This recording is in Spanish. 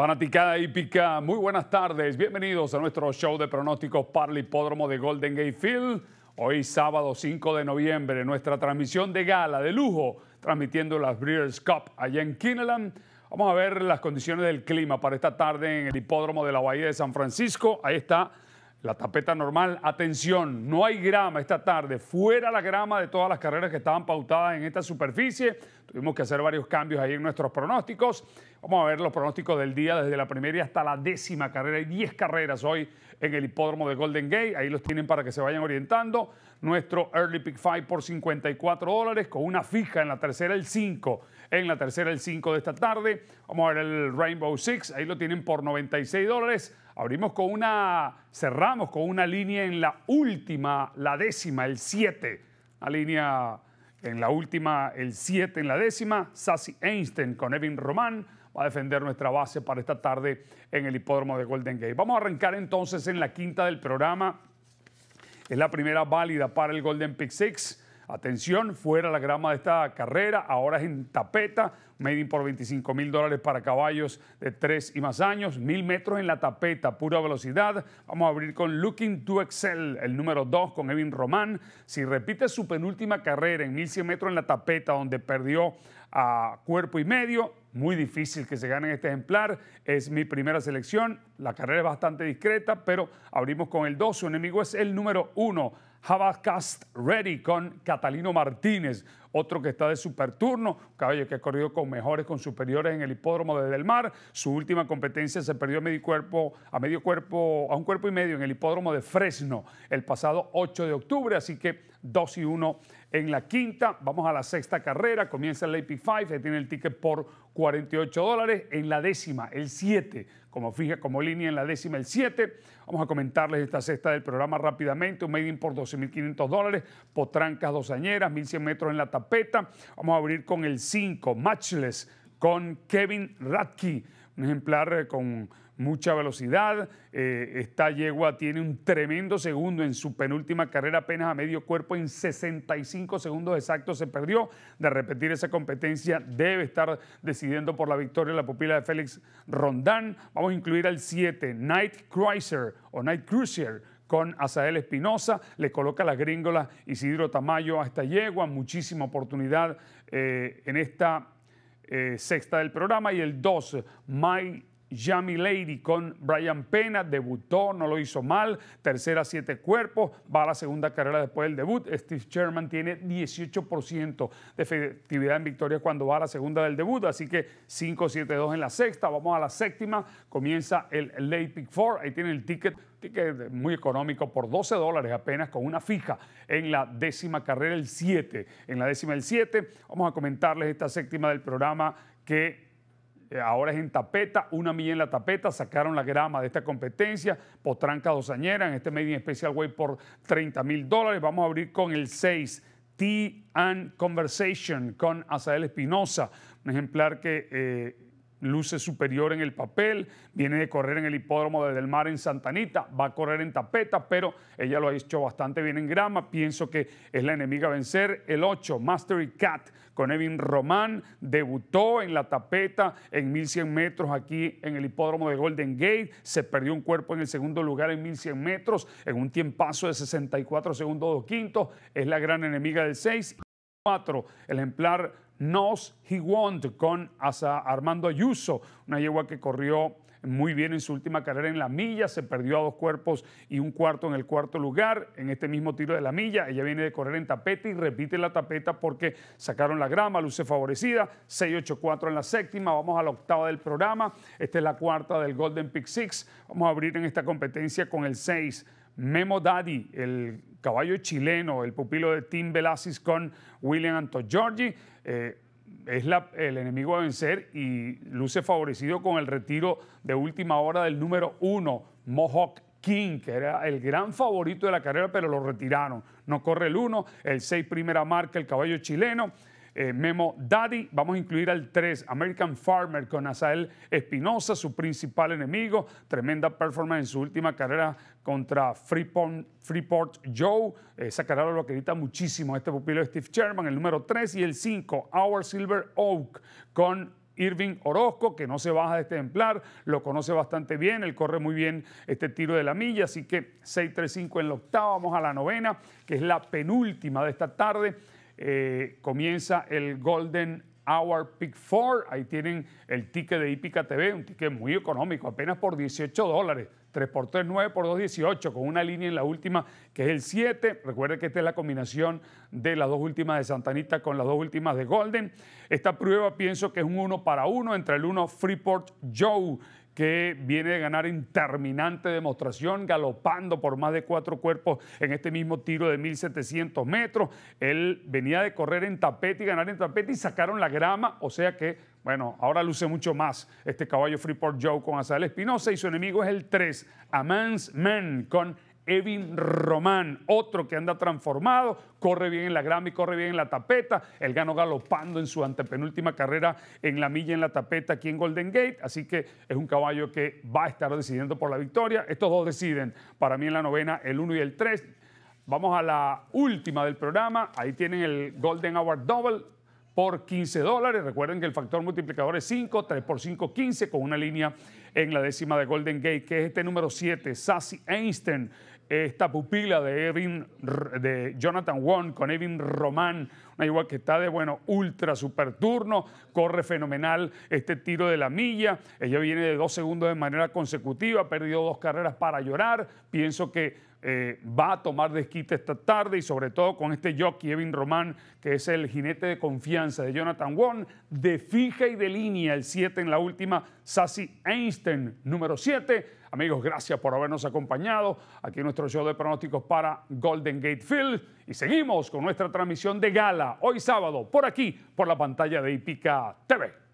Fanaticada hípica, muy buenas tardes. Bienvenidos a nuestro show de pronósticos para el hipódromo de Golden Gate Field. Hoy sábado 5 de noviembre, nuestra transmisión de gala de lujo, transmitiendo las Breeders' Cup allá en Kineland. Vamos a ver las condiciones del clima para esta tarde en el hipódromo de la Bahía de San Francisco. Ahí está la tapeta normal, atención, no hay grama esta tarde, fuera la grama de todas las carreras que estaban pautadas en esta superficie. Tuvimos que hacer varios cambios ahí en nuestros pronósticos. Vamos a ver los pronósticos del día desde la primera hasta la décima carrera. Hay 10 carreras hoy en el hipódromo de Golden Gate. Ahí los tienen para que se vayan orientando nuestro early pick 5 por 54 dólares, con una fija en la tercera el 5, en la tercera el 5 de esta tarde. Vamos a ver el Rainbow Six, ahí lo tienen por 96 dólares. Abrimos con una, cerramos con una línea en la última, la décima, el 7. La línea en la última, el 7 en la décima. Sassy Einstein con Evin Román va a defender nuestra base para esta tarde en el hipódromo de Golden Gate. Vamos a arrancar entonces en la quinta del programa es la primera válida para el Golden Pick Six. Atención, fuera la grama de esta carrera, ahora es en tapeta, Made por 25 mil dólares para caballos de 3 y más años, mil metros en la tapeta, pura velocidad. Vamos a abrir con Looking to Excel, el número 2 con Evin Román. Si repite su penúltima carrera en 1100 metros en la tapeta, donde perdió a cuerpo y medio, muy difícil que se gane este ejemplar. Es mi primera selección. La carrera es bastante discreta, pero abrimos con el 2. Su enemigo es el número 1. Habacast Ready con Catalino Martínez otro que está de superturno, caballo que ha corrido con mejores, con superiores en el hipódromo de Del mar. Su última competencia se perdió a medio cuerpo, a medio cuerpo, a un cuerpo y medio en el hipódromo de Fresno el pasado 8 de octubre, así que 2 y 1 en la quinta. Vamos a la sexta carrera, comienza el AP 5, ahí tiene el ticket por 48 dólares. En la décima, el 7, como fija como línea en la décima, el 7. Vamos a comentarles esta sexta del programa rápidamente. Un made in por 12.500 dólares, potrancas dosañeras, 1.100 metros en la Vamos a abrir con el 5, Matchless, con Kevin Ratke, un ejemplar eh, con mucha velocidad. Eh, esta yegua tiene un tremendo segundo en su penúltima carrera, apenas a medio cuerpo, en 65 segundos exactos se perdió. De repetir esa competencia, debe estar decidiendo por la victoria la pupila de Félix Rondán. Vamos a incluir al 7, Night Cruiser o Night Cruiser con Azael Espinosa, le coloca las gringolas Isidro Tamayo a esta yegua, muchísima oportunidad eh, en esta eh, sexta del programa y el 2, Mike Yami Lady con Brian Pena, debutó, no lo hizo mal, tercera siete cuerpos, va a la segunda carrera después del debut. Steve Sherman tiene 18% de efectividad en victorias cuando va a la segunda del debut, así que 5-7-2 en la sexta, vamos a la séptima, comienza el late pick four, ahí tiene el ticket ticket muy económico por 12 dólares apenas con una fija en la décima carrera, el 7. En la décima el 7, vamos a comentarles esta séptima del programa que eh, ahora es en tapeta, una milla en la tapeta, sacaron la grama de esta competencia, Potranca Dosañera en este Made in Special Way por 30 mil dólares. Vamos a abrir con el 6, Tea and Conversation con Azael Espinosa, un ejemplar que... Eh, luce superior en el papel, viene de correr en el hipódromo de Del Mar en Santanita, va a correr en tapeta, pero ella lo ha hecho bastante bien en grama, pienso que es la enemiga a vencer. El 8, Mastery Cat, con Evin Román, debutó en la tapeta en 1100 metros aquí en el hipódromo de Golden Gate, se perdió un cuerpo en el segundo lugar en 1100 metros, en un tiempazo de 64 segundos dos quintos, es la gran enemiga del 6. 4, el ejemplar nos Won, con Asa Armando Ayuso, una yegua que corrió muy bien en su última carrera en la milla, se perdió a dos cuerpos y un cuarto en el cuarto lugar, en este mismo tiro de la milla, ella viene de correr en tapete y repite la tapeta porque sacaron la grama, luce favorecida, 6-8-4 en la séptima, vamos a la octava del programa, esta es la cuarta del Golden Pick Six, vamos a abrir en esta competencia con el 6. Memo Daddy, el caballo chileno, el pupilo de Tim Velasquez con William Anto Giorgi. Eh, es el enemigo a vencer y luce favorecido con el retiro de última hora del número uno, Mohawk King, que era el gran favorito de la carrera, pero lo retiraron. No corre el uno, el seis primera marca, el caballo chileno, eh, Memo Daddy. Vamos a incluir al 3, American Farmer, con Asael Espinosa, su principal enemigo. Tremenda performance en su última carrera contra Freeport, Joe. Esa carrera lo acredita muchísimo este pupilo de Steve Sherman, el número 3 y el 5, Our Silver Oak, con Irving Orozco, que no se baja de este ejemplar, lo conoce bastante bien, él corre muy bien este tiro de la milla, así que 6-3-5 en la octava, vamos a la novena, que es la penúltima de esta tarde. Eh, comienza el Golden Hour Pick 4. Ahí tienen el ticket de Ipica TV, un ticket muy económico, apenas por 18 dólares. 3 x 3, 9 por 2, 18, con una línea en la última que es el 7. Recuerde que esta es la combinación de las dos últimas de Santanita con las dos últimas de Golden. Esta prueba pienso que es un 1 para 1 entre el 1 Freeport Joe que viene de ganar en terminante demostración, galopando por más de cuatro cuerpos en este mismo tiro de 1700 metros. Él venía de correr en tapete y ganar en tapete y sacaron la grama, o sea que, bueno, ahora luce mucho más este caballo Freeport Joe con Azal Espinosa y su enemigo es el 3, Amans Men con Evin Román, otro que anda transformado, corre bien en la grama y corre bien en la tapeta. Él ganó galopando en su antepenúltima carrera en la milla en la tapeta aquí en Golden Gate, así que es un caballo que va a estar decidiendo por la victoria. Estos dos deciden para mí en la novena el 1 y el 3. Vamos a la última del programa. Ahí tienen el Golden Hour Double por 15 dólares. Recuerden que el factor multiplicador es 5, 3 por 5, 15, con una línea en la décima de Golden Gate, que es este número 7, Sassy Einstein, esta pupila de, Evin, de Jonathan Wong con Evin Román, una igual que está de, bueno, ultra super turno, corre fenomenal este tiro de la milla, ella viene de dos segundos de manera consecutiva, ha perdido dos carreras para llorar, pienso que eh, va a tomar desquite esta tarde y sobre todo con este jockey Evin Román, que es el jinete de confianza de Jonathan Wong, de fija y de línea, el 7 en la última, Sassy Einstein número 7. Amigos, gracias por habernos acompañado aquí en nuestro show de pronósticos para Golden Gate Field. Y seguimos con nuestra transmisión de gala hoy sábado por aquí, por la pantalla de Ipica TV.